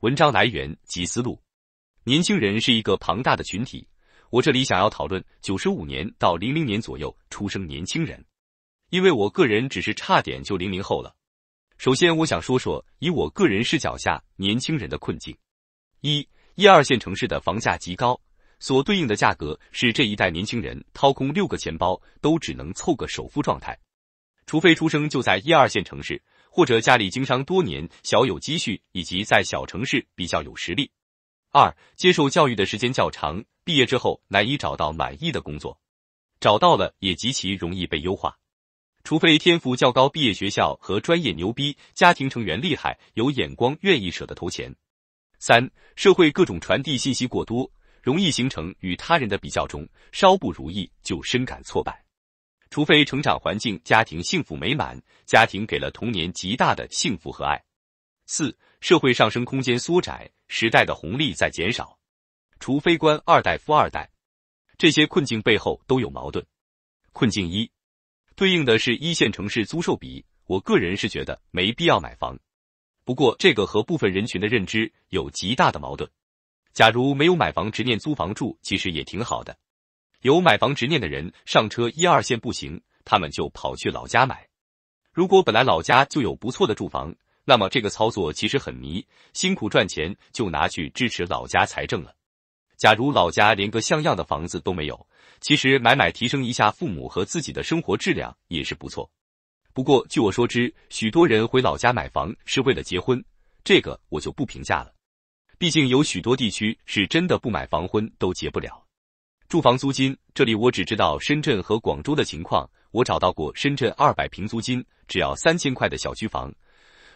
文章来源及思路：年轻人是一个庞大的群体，我这里想要讨论九十五年到零零年左右出生年轻人，因为我个人只是差点就零零后了。首先，我想说说以我个人视角下年轻人的困境：一、一二线城市的房价极高，所对应的价格是这一代年轻人掏空六个钱包都只能凑个首付状态，除非出生就在一二线城市。或者家里经商多年，小有积蓄，以及在小城市比较有实力。二、接受教育的时间较长，毕业之后难以找到满意的工作，找到了也极其容易被优化，除非天赋较高、毕业学校和专业牛逼、家庭成员厉害、有眼光、愿意舍得投钱。三、社会各种传递信息过多，容易形成与他人的比较中，稍不如意就深感挫败。除非成长环境家庭幸福美满，家庭给了童年极大的幸福和爱。四，社会上升空间缩窄，时代的红利在减少。除非官二代、富二代，这些困境背后都有矛盾。困境一，对应的是一线城市租售比，我个人是觉得没必要买房。不过这个和部分人群的认知有极大的矛盾。假如没有买房，执念租房住，其实也挺好的。有买房执念的人上车一二线不行，他们就跑去老家买。如果本来老家就有不错的住房，那么这个操作其实很迷，辛苦赚钱就拿去支持老家财政了。假如老家连个像样的房子都没有，其实买买提升一下父母和自己的生活质量也是不错。不过据我说知，许多人回老家买房是为了结婚，这个我就不评价了。毕竟有许多地区是真的不买房婚都结不了。住房租金，这里我只知道深圳和广州的情况。我找到过深圳二百平租金只要三千块的小区房，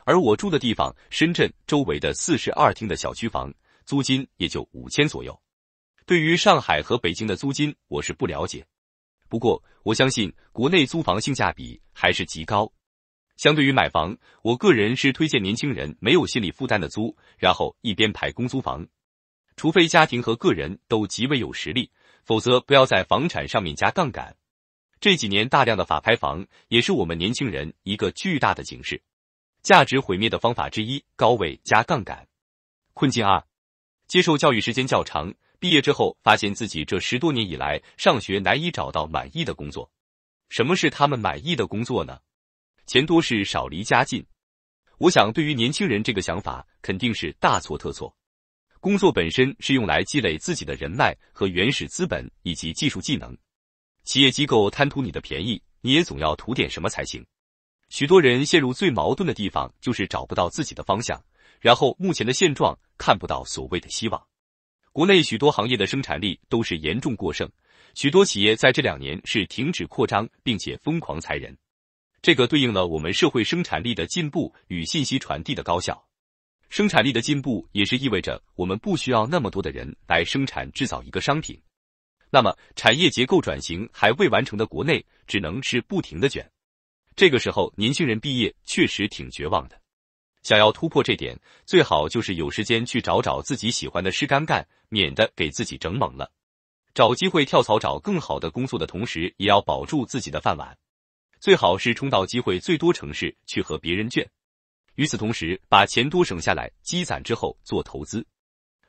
而我住的地方，深圳周围的四十二厅的小区房，租金也就五千左右。对于上海和北京的租金，我是不了解。不过我相信国内租房性价比还是极高。相对于买房，我个人是推荐年轻人没有心理负担的租，然后一边排公租房，除非家庭和个人都极为有实力。否则，不要在房产上面加杠杆。这几年大量的法拍房，也是我们年轻人一个巨大的警示。价值毁灭的方法之一，高位加杠杆。困境二，接受教育时间较长，毕业之后发现自己这十多年以来上学难以找到满意的工作。什么是他们满意的工作呢？钱多是少，离家近。我想，对于年轻人这个想法，肯定是大错特错。工作本身是用来积累自己的人脉和原始资本以及技术技能。企业机构贪图你的便宜，你也总要图点什么才行。许多人陷入最矛盾的地方，就是找不到自己的方向，然后目前的现状看不到所谓的希望。国内许多行业的生产力都是严重过剩，许多企业在这两年是停止扩张并且疯狂裁人。这个对应了我们社会生产力的进步与信息传递的高效。生产力的进步也是意味着我们不需要那么多的人来生产制造一个商品。那么产业结构转型还未完成的国内，只能是不停的卷。这个时候年轻人毕业确实挺绝望的。想要突破这点，最好就是有时间去找找自己喜欢的事干干，免得给自己整懵了。找机会跳槽找更好的工作的同时，也要保住自己的饭碗。最好是冲到机会最多城市去和别人卷。与此同时，把钱多省下来，积攒之后做投资，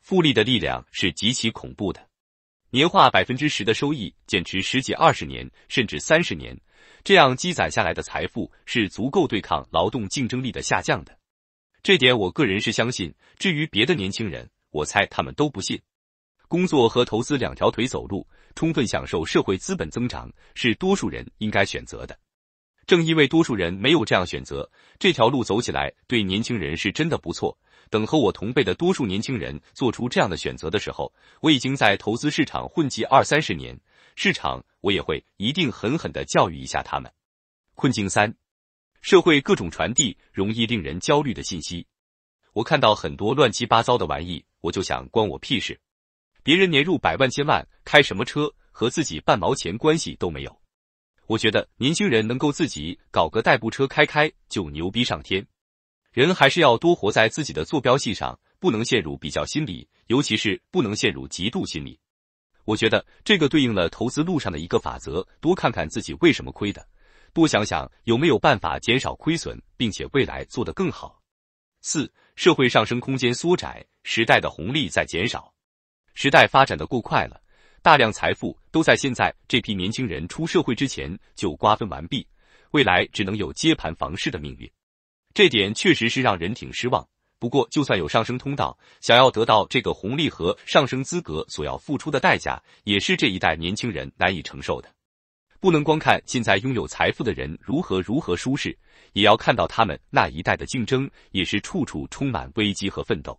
复利的力量是极其恐怖的。年化百分之十的收益，坚持十几、二十年，甚至三十年，这样积攒下来的财富是足够对抗劳动竞争力的下降的。这点我个人是相信。至于别的年轻人，我猜他们都不信。工作和投资两条腿走路，充分享受社会资本增长，是多数人应该选择的。正因为多数人没有这样选择，这条路走起来对年轻人是真的不错。等和我同辈的多数年轻人做出这样的选择的时候，我已经在投资市场混迹二三十年，市场我也会一定狠狠的教育一下他们。困境三，社会各种传递容易令人焦虑的信息，我看到很多乱七八糟的玩意，我就想关我屁事。别人年入百万千万，开什么车和自己半毛钱关系都没有。我觉得年轻人能够自己搞个代步车开开就牛逼上天，人还是要多活在自己的坐标系上，不能陷入比较心理，尤其是不能陷入嫉妒心理。我觉得这个对应了投资路上的一个法则：多看看自己为什么亏的，多想想有没有办法减少亏损，并且未来做得更好。四、社会上升空间缩窄，时代的红利在减少，时代发展的过快了。大量财富都在现在这批年轻人出社会之前就瓜分完毕，未来只能有接盘房市的命运。这点确实是让人挺失望。不过，就算有上升通道，想要得到这个红利和上升资格，所要付出的代价也是这一代年轻人难以承受的。不能光看现在拥有财富的人如何如何舒适，也要看到他们那一代的竞争也是处处充满危机和奋斗。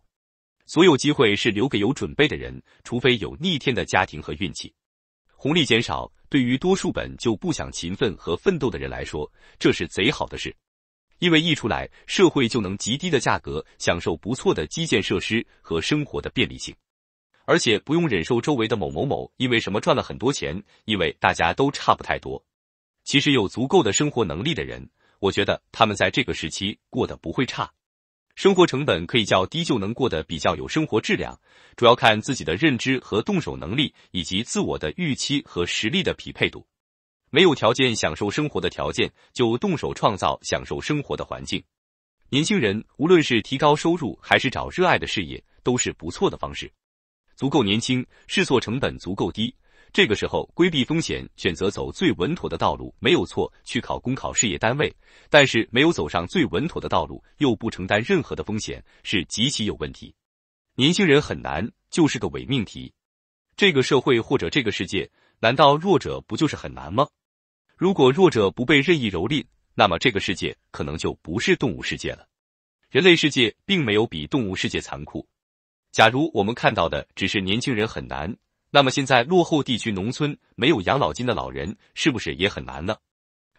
所有机会是留给有准备的人，除非有逆天的家庭和运气。红利减少，对于多数本就不想勤奋和奋斗的人来说，这是贼好的事，因为一出来，社会就能极低的价格享受不错的基建设施和生活的便利性，而且不用忍受周围的某某某因为什么赚了很多钱，因为大家都差不太多。其实有足够的生活能力的人，我觉得他们在这个时期过得不会差。生活成本可以较低就能过得比较有生活质量，主要看自己的认知和动手能力，以及自我的预期和实力的匹配度。没有条件享受生活的条件，就动手创造享受生活的环境。年轻人无论是提高收入，还是找热爱的事业，都是不错的方式。足够年轻，试错成本足够低。这个时候规避风险，选择走最稳妥的道路没有错，去考公考事业单位。但是没有走上最稳妥的道路，又不承担任何的风险，是极其有问题。年轻人很难，就是个伪命题。这个社会或者这个世界，难道弱者不就是很难吗？如果弱者不被任意蹂躏，那么这个世界可能就不是动物世界了。人类世界并没有比动物世界残酷。假如我们看到的只是年轻人很难。那么现在落后地区农村没有养老金的老人是不是也很难呢？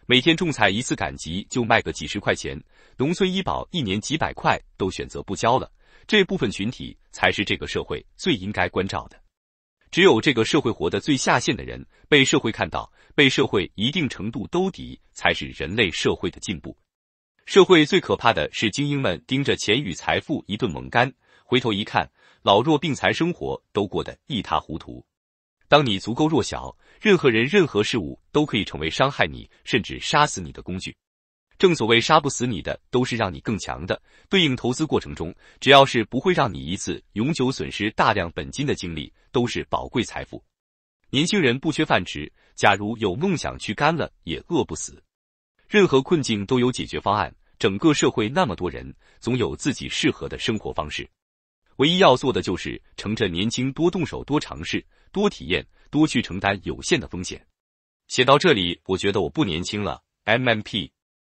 每天种菜一次赶集就卖个几十块钱，农村医保一年几百块都选择不交了，这部分群体才是这个社会最应该关照的。只有这个社会活得最下线的人被社会看到，被社会一定程度兜底，才是人类社会的进步。社会最可怕的是精英们盯着钱与财富一顿猛干，回头一看。老弱病残生活都过得一塌糊涂。当你足够弱小，任何人、任何事物都可以成为伤害你甚至杀死你的工具。正所谓杀不死你的，都是让你更强的。对应投资过程中，只要是不会让你一次永久损失大量本金的经历，都是宝贵财富。年轻人不缺饭吃，假如有梦想去干了也饿不死。任何困境都有解决方案。整个社会那么多人，总有自己适合的生活方式。唯一要做的就是乘着年轻，多动手，多尝试，多体验，多去承担有限的风险。写到这里，我觉得我不年轻了。M M P。